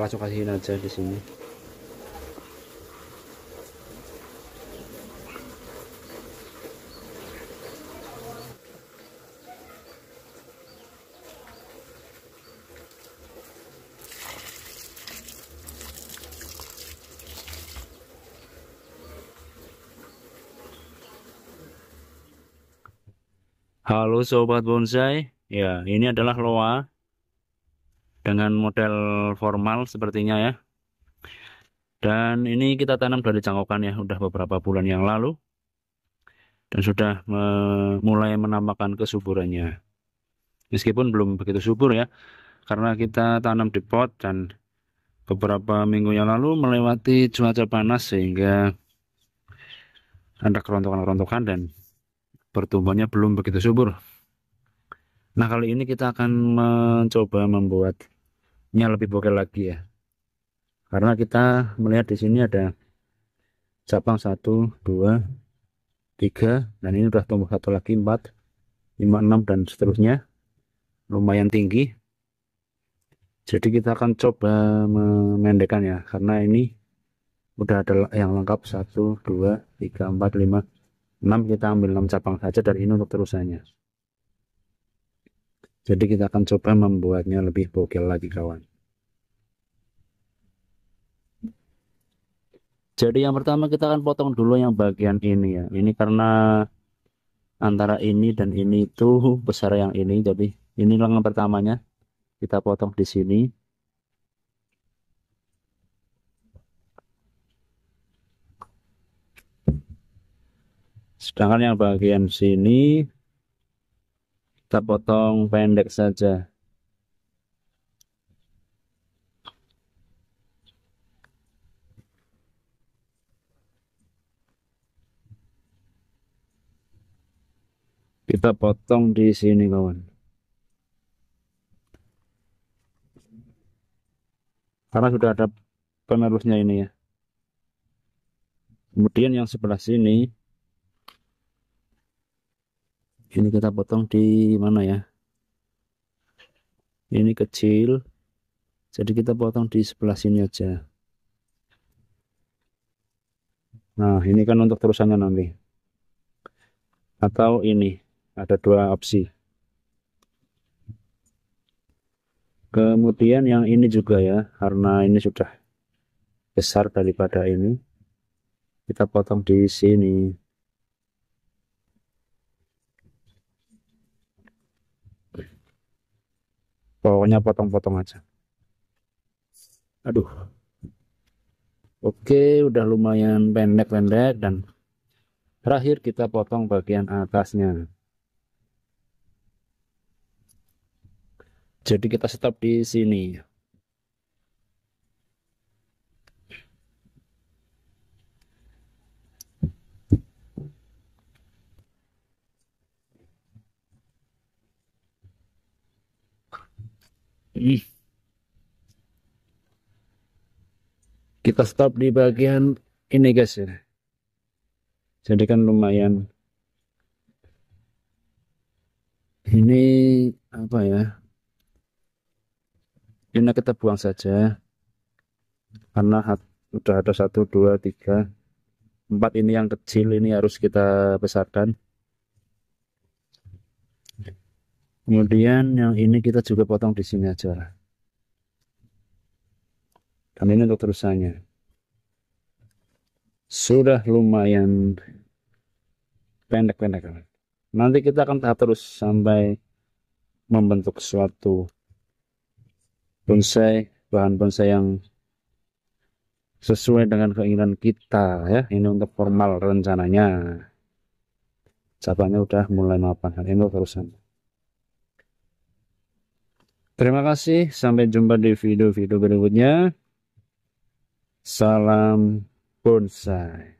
kita langsung kasihin aja di sini Halo sobat bonsai, ya ini adalah loa dengan model formal sepertinya ya dan ini kita tanam dari cangkokan ya udah beberapa bulan yang lalu dan sudah me mulai menambahkan kesuburannya meskipun belum begitu subur ya karena kita tanam di pot dan beberapa minggu yang lalu melewati cuaca panas sehingga ada kerontokan-kerontokan dan pertumbuhannya belum begitu subur Nah kali ini kita akan mencoba membuatnya lebih bokeh lagi ya. Karena kita melihat di sini ada cabang 1, 2, 3 dan ini sudah tumbuh satu lagi 4, 5, 6 dan seterusnya. Lumayan tinggi. Jadi kita akan coba memendekkan ya karena ini udah ada yang lengkap 1, 2, 3, 4, 5, 6 kita ambil 6 cabang saja dari ini untuk terusannya. Jadi kita akan coba membuatnya lebih bokeh lagi kawan. Jadi yang pertama kita akan potong dulu yang bagian ini ya. Ini karena antara ini dan ini itu besar yang ini. Jadi ini lengan pertamanya kita potong di sini. Sedangkan yang bagian sini kita potong pendek saja kita potong di sini kawan karena sudah ada penerusnya ini ya kemudian yang sebelah sini ini kita potong di mana ya ini kecil jadi kita potong di sebelah sini aja nah ini kan untuk terusannya nanti atau ini ada dua opsi kemudian yang ini juga ya karena ini sudah besar daripada ini kita potong di sini Pokoknya potong-potong aja. Aduh. Oke, udah lumayan pendek-pendek dan terakhir kita potong bagian atasnya. Jadi kita stop di sini. Kita stop di bagian ini guys ya. Jadi kan lumayan. Ini apa ya? Ini kita buang saja. Karena sudah ada satu, dua, tiga, empat ini yang kecil ini harus kita besarkan. Kemudian yang ini kita juga potong di sini aja. Dan ini untuk terusannya. Sudah lumayan pendek-pendek. Nanti kita akan tahap terus sampai membentuk suatu bonsai, bahan bonsai yang sesuai dengan keinginan kita ya. Ini untuk formal rencananya. Cabangnya udah mulai mapan. Ini untuk terusannya. Terima kasih, sampai jumpa di video-video berikutnya. Salam bonsai.